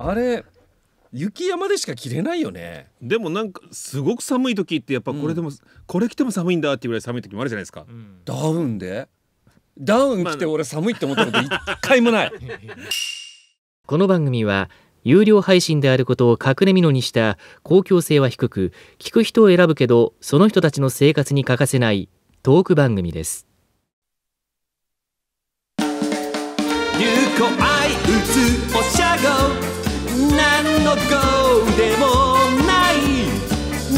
あれ雪山でしか着れないよねでもなんかすごく寒い時ってやっぱこれでも、うん、これ着ても寒いんだっていうぐらい寒い時もあるじゃないですか、うん、ダウンでダウン着て俺寒いって思ったこと一回もない この番組は有料配信であることを隠れみのにした公共性は低く聞く人を選ぶけどその人たちの生活に欠かせないトーク番組です流行愛うつおしゃご何のゴーでもない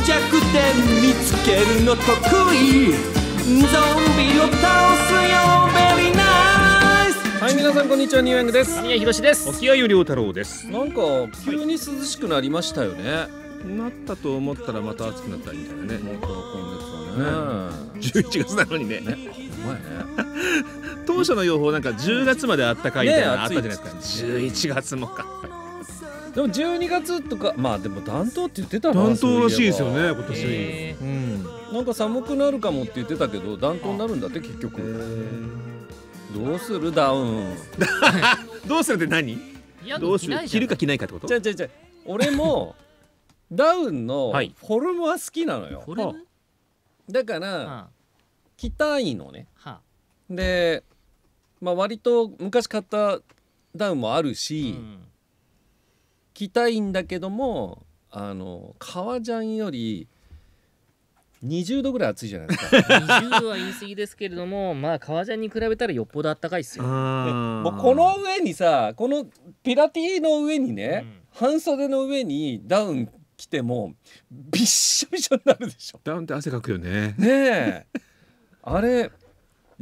弱点見つけるの得意ゾンビを倒すよベリナイスはい皆さんこんにちはニューヤングです神谷博です沖合由良太郎ですなんか急に涼しくなりましたよね、はい、なったと思ったらまた暑くなったみたいなねもうこ今月はね、うん、11月なのにねねお前ね当初の予報なんか10月まであったかいみたいなあったじゃないですか、ね、11月もかでも12月とかまあでも暖冬って言ってたな暖冬らしいですよね今年、えー、うん、なんか寒くなるかもって言ってたけど暖冬になるんだって結局、えー、どうするダウン どうするって何どうする着るか着ないかってことじゃじゃじゃ俺もダウンのフォルムは好きなのよ、はい、だから、着たいのね、はあ、で、まあ、割と昔買ったダウンもあるし、うんきたいんだけどもあの革ジャンより20度ぐらい暑いじゃないですか20度は言い過ぎですけれどもまあ革ジャンに比べたらよっぽど暖かいっすよもうこの上にさこのピラティの上にね、うん、半袖の上にダウン着てもびっしょびしょになるでしょダウンって汗かくよねねえあれ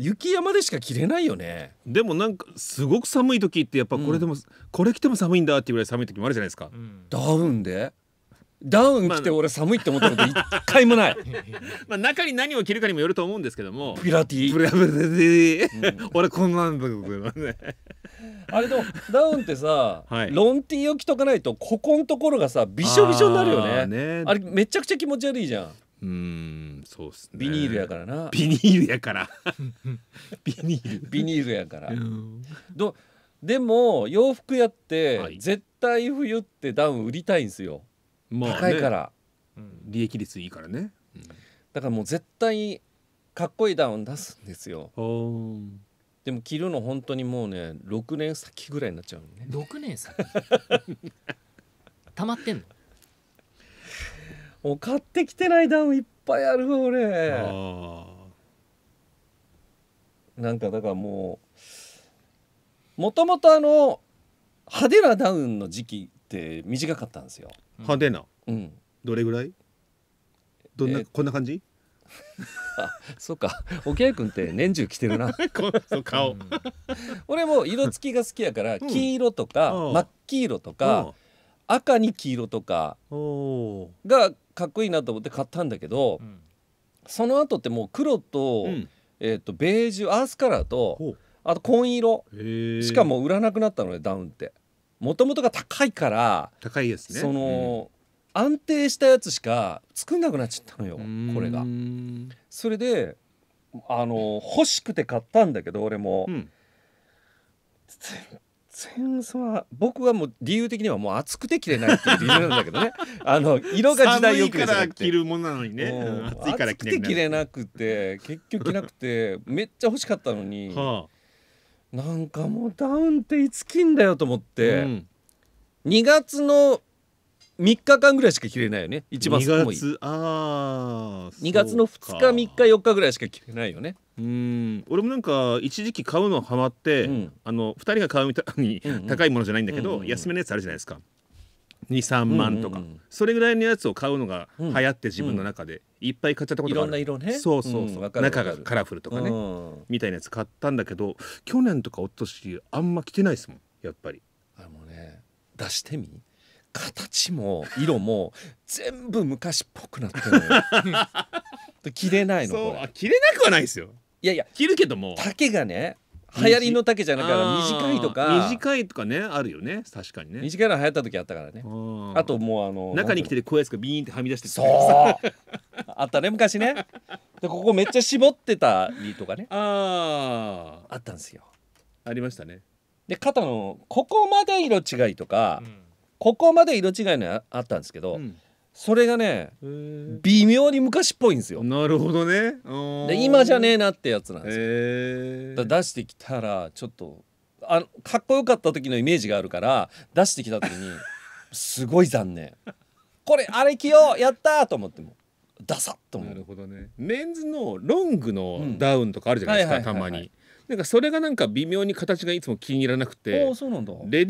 雪山でしか着れないよねでもなんかすごく寒い時ってやっぱこれでも、うん、これ着ても寒いんだっていうぐらい寒い時もあるじゃないですか、うん、ダウンでダウン着て俺寒いって思ったこと一回もない、まあ、中に何を着るかにもよると思うんですけどもピラティピラティ、うん、俺こんなんだけどねあれでもダウンってさ、はい、ロンティーを着とかないとここのところがさびしょびしょになるよねあねあれめちゃくちゃ気持ち悪いじゃんうんそうっす、ね、ビニールやからなビニールやからビニールビニールやから、どでも洋服やって、絶対冬ってダウン売りたいんですよ、まあね、高いから、利益率いいからね、うん、だからもう絶対かっこいいダウン出すんですよでも着るの本当にもうね6年先ぐらいになっちゃうね6年先 溜まってんのもう買ってきてないダウンいっぱいあるわ俺なんかだからもうもともとあの派手なダウンの時期って短かったんですよ派手なうんどれぐらいどんな、えー、こんな感じあそうかお沖合君って年中着てるな 顔、うん、俺も色付きが好きやから黄色とか、真っ黄色とか、赤に黄色とかがかっこいいなと思って買ったんだけど、うん、その後ってもう黒と,、えー、とベージュアースカラーとあと紺色しかも売らなくなったのねダウンって。もともとが高いから高いですねその、うん、安定したやつしか作んなくなっちゃったのよこれが。それであの欲しくて買ったんだけど俺も、うん、戦争は僕はもう理由的にはもう暑くて着れないっていう理由なんだけどね あの色が時代よくから着るものなのにね、暑いから着て着れなくて結局着なくてめっちゃ欲しかったのに、はあ、なんかもうダウンっていつ着んだよと思って、うん、2月の3日間ぐらいしか着れないよね一番寒い2月あ2月の2日3日4日ぐらいしか着れないよねうん俺もなんか一時期買うのはまって、うん、あの2人が買うみたいに高いものじゃないんだけど、安めのやつあるじゃないですか23万とか、うんうんそれぐらいのやつを買うのが流行って自分の中で、いっぱい買っちゃったことがあるいろんな色ねそうそうそう、うん、中がカラフルとかね、みたいなやつ買ったんだけど去年とか一昨年あんま着てないですもんやっぱりあれもね出してみ形も色も全部昔っぽくなってるのよ着 れないのこれ着れなくはないですよいやいや着るけども丈がね流行りの丈じゃなくて短いとか短いとかねあるよね確かにね短いの流行った時あったからねあともうあの中に来ててこうやつがビーンってはみ出してそうあったね昔ねでここめっちゃ絞ってたりとかねあああったんですよありましたねで肩のここまで色違いとか、うんここまで色違いのあったんですけど、うん、それがね微妙に昔っぽいんですよなるほどねで今じゃねえなってやつなんですよ出してきたらちょっとあかっこよかった時のイメージがあるから出してきた時に すごい残念これあれ着ようやったと思ってもダサッと思うなるほどねメンズのロングのダウンとかあるじゃないですかたまになんかそれがなんか微妙に形がいつも気に入らなくてレデ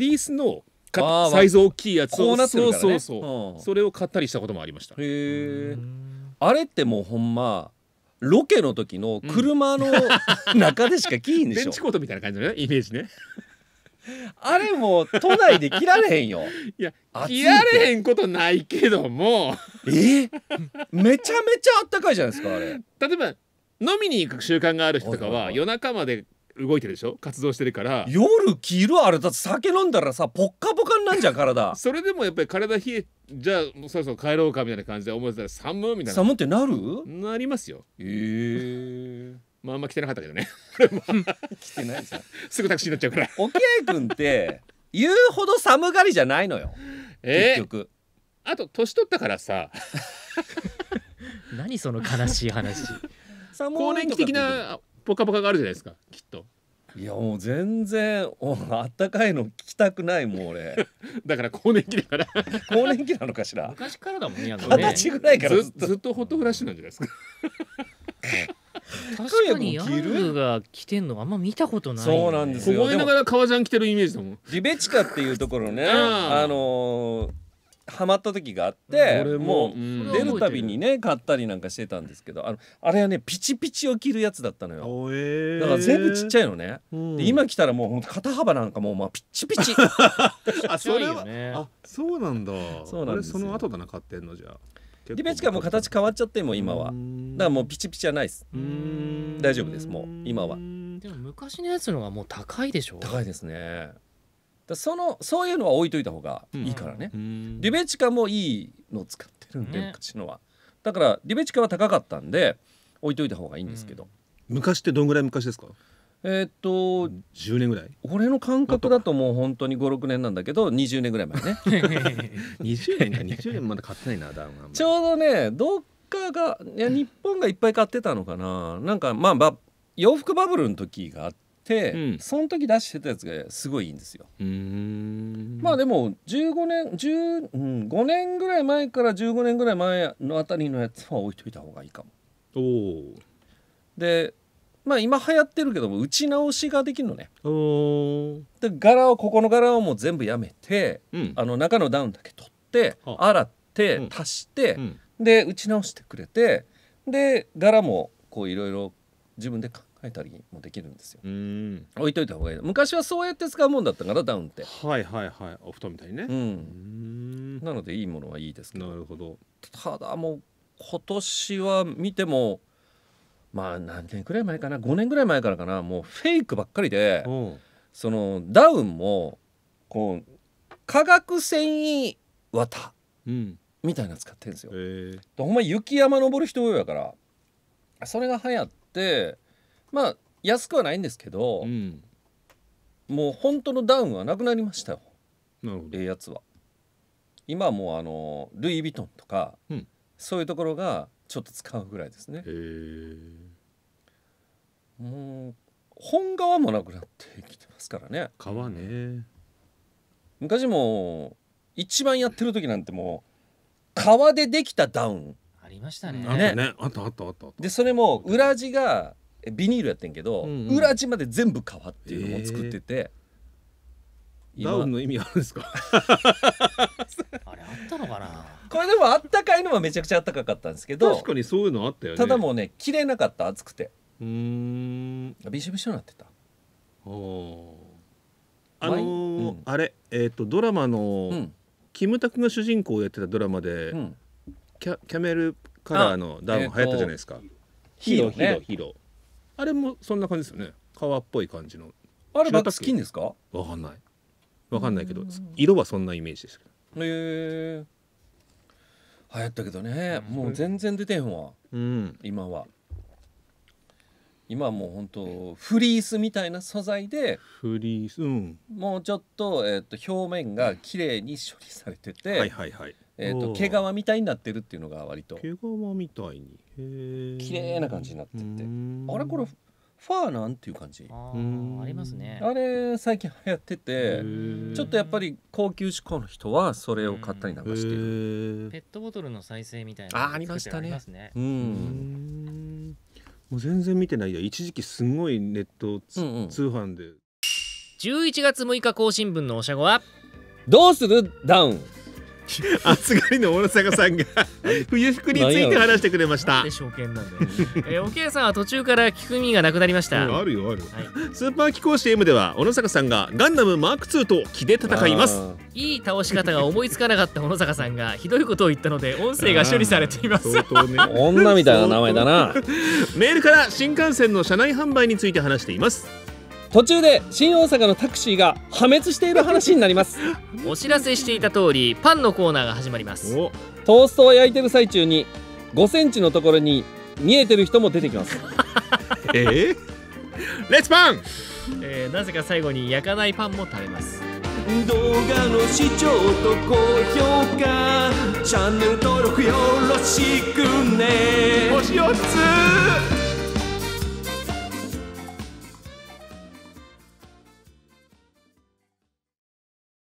ィースのサイズ大きいやつをこうなってるからねそうそうそう、うんそれを買ったりしたこともありましたへえあれってもうほんまロケの時の車の 中でしか着いんでベしンょチコートみたいな感じのねイメージねあれもう都内で着られへんよいや切い着られへんことないけどもえめちゃめちゃあったかいじゃないですかあれ例えば飲みに行く習慣がある人とかは夜中まで動いてるでしょ活動してるから夜着るあれだって酒飲んだらさポッカポカになるじゃん体 それでもやっぱり体冷えじゃあもうそろそろ帰ろうかみたいな感じで思ってたら寒みたいな寒ってなるなりますよへえー、まああんま着てなかったけどね着 てないじゃんすぐタクシー乗っちゃうから沖合君って言うほど寒がりじゃないのよ、えー、結局あと年取ったからさ 何その悲しい話更年期的なポカポカがあるじゃないですかきっといやもう全然おあったかいの聞きたくないもう俺 だから更年期だから更年期なのかしら昔からだもんねあの二十歳ぐらいからずっとずっとホットフラッシュなんじゃないですか確かにヤングが着てんのあんま見たことない、ね、そうなんですよ凍えながら革ジャン着てるイメージだもんリベチカっていうところね ああのーハマった時があって、うん、もう出るたびにね買ったりなんかしてたんですけどあのあれはねピチピチを着るやつだったのよ、えー、だから全部ちっちゃいのね、うん、で今来たらもう肩幅なんかもうまあピチピチ あそれは、あそうなんだそうなんですその後だな買ってんのじゃあリベチカも形変わっちゃっても今はだからもうピチピチはないです大丈夫ですもう今はでも昔のやつのはもう高いでしょ高いですねだそのそういうのは置いといた方がいいからね、うん、リベチカもいいのを使ってるんで、ね、昔のはだからリベチカは高かったんで置いといた方がいいんですけど、うん、昔ってどんぐらい昔ですかえー、っと10年ぐらい俺の感覚だともう本当に56年なんだけど20年ぐらい前ね20 年か20 年まだ買ってないなダウンちょうどねどっかがいや日本がいっぱい買ってたのかななんかまあ、まあ、洋服バブルの時があって、うん、その時出してたやつがすごいいいんですよ。まあでも15年15年ぐらい前から15年ぐらい前のあたりのやつは置いといた方がいいかも。おでまあ今流行ってるけども打ち直しができるのね。で柄をここの柄をもう全部やめて、うん、あの中のダウンだけ取って洗って足して、うん、で打ち直してくれてで柄もこういろいろ自分で考いたりもできるんですよ置いといた方がいい昔はそうやって使うもんだったからダウンってはいはいはいお布団みたいにねうんなのでいいものはいいですけどなるほどただもう今年は見てもまあ何年くらい前かな5年ぐらい前からかなもうフェイクばっかりでそのダウンもこう化学繊維綿、うん、みたいな使ってるんですよ。ほんま雪山登る人多いやからそれが流行ってまあ安くはないんですけど、うん、もう本当のダウンはなくなりましたよなるほどええやつは今はもうあのルイ・ヴィトンとか、うんそういうところがちょっと使うぐらいですねへえもう本革もなくなってきてますからね革ね昔も一番やってる時なんてもう革でできたダウンありましたね。あったねあったあったあったあったでそれも裏地がビニールやってんけど、うんうん、裏地まで全部革っていうのも作ってて、えー、ダウンの意味あるんですか あれあったのかなこれでもあったかいのはめちゃくちゃあったかかったんですけど確かにそういうのあったよねただもうね切れなかった暑くてうんびしょびしょになってたおあのーうん、あれえっ、ー、とドラマの、うん、キムタクが主人公をやってたドラマで、うん、キャキャメルカラーのダウン流行ったじゃないですか、ヒーローヒーローヒーローあれもそんな感じですよね皮っぽい感じのあれまた好きですかわかんないわかんないけど色はそんなイメージですへえ流行ったけどねもう全然出てへんわ、うん、今は今はもう本当フリースみたいな素材でフリース、うん、もうちょっと,、えー、と表面が綺麗に処理されてて、はいはいはい、えーと、毛皮みたいになってるっていうのが割と毛皮みたいに綺麗な感じになっててあれこれファーなんていう感じありますねあれ最近流行っててちょっとやっぱり高級志向の人はそれを買ったりなんかしてるペットボトルの再生みたいなあありましたね、ね、うんもう全然見てないや一時期すごいネット、うんうん、通販で11月6日更新分のおしゃごは「どうするダウン」暑がりの小野坂さんが冬服について話してくれました証券なんだよ、えおけいさんは途中から聞く耳がなくなりました、あるよある、はい、スーパー貴公子 M では小野坂さんがガンダムマーク2と気で戦いますいい倒し方が思いつかなかった小野坂さんがひどいことを言ったので音声が処理されています、ね、女みたいな名前だな メールから新幹線の車内販売について話しています途中で新大阪のタクシーが破滅している話になります お知らせしていた通りパンのコーナーが始まりますトーストを焼いてる最中に5センチのところに見えてる人も出てきます えー、レッツパン、えー、なぜか最後に焼かないパンも食べます動画の視聴と高評価チャンネル登録よろしくね星4つ